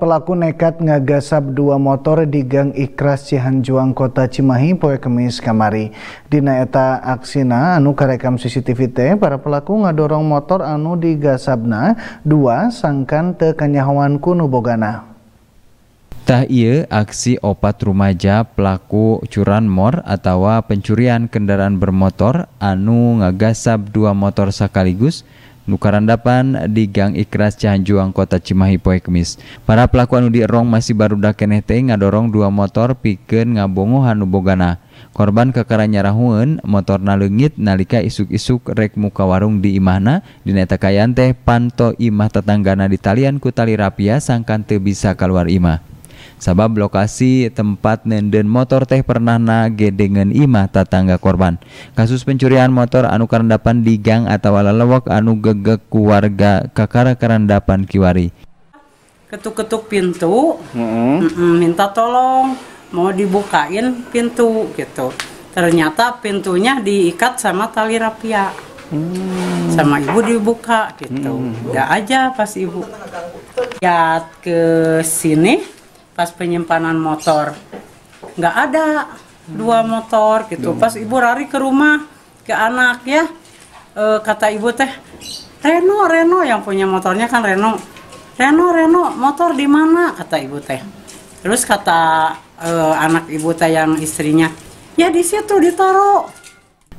pelaku nekat ngegasap dua motor di Gang Ikras Cihanjuang Kota Cimahi poe Kemis kamari. Dina eta aksina anu karekam CCTV teh para pelaku ngadorong motor anu digasabna dua sangkan teu kanyahoan nu bogana. Tah iya aksi opat rumaja pelaku curanmor atau pencurian kendaraan bermotor anu ngagasab dua motor sekaligus Nukarandapan di Gang Ikras Cianjuang Kota Cimahi poe Kemis. Para pelaku anu rong masih baru keneh teh ngadorong dua motor pikeun ngabongohan bogana. Korban kekaranya rahuan motor naleungit nalika isuk-isuk rek muka warung di imahna dinaeta kayante panto imah tetanggana di talian kutali rapia sangkan teu bisa keluar imah. Sabab lokasi tempat nenden motor teh pernah nage gedengan imah tatangga korban. Kasus pencurian motor anu karendapan di gang atau lalewak anu gegek keluarga kakara karendapan kiwari. Ketuk-ketuk pintu, mm -hmm. Mm -hmm, minta tolong mau dibukain pintu gitu. Ternyata pintunya diikat sama tali rapia. Hmm. Sama ibu dibuka gitu. Hmm. Udah aja pas ibu lihat ke sini pas penyimpanan motor nggak ada dua hmm. motor gitu dua pas ibu lari ke rumah ke anak ya e, kata ibu teh Reno Reno yang punya motornya kan Reno Reno Reno motor di mana kata ibu teh terus kata e, anak ibu teh yang istrinya ya di situ ditaruh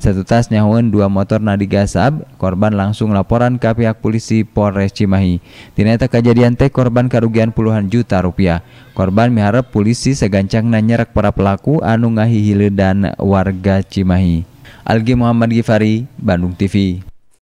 satu tas nyahuan dua motor nadi gasab, korban langsung laporan ke pihak polisi Polres Cimahi. Ternyata kejadian teh korban kerugian puluhan juta rupiah. Korban miharap polisi segancang nanyerak para pelaku anu ngahihile dan warga Cimahi. Algi Muhammad Gifari, Bandung TV.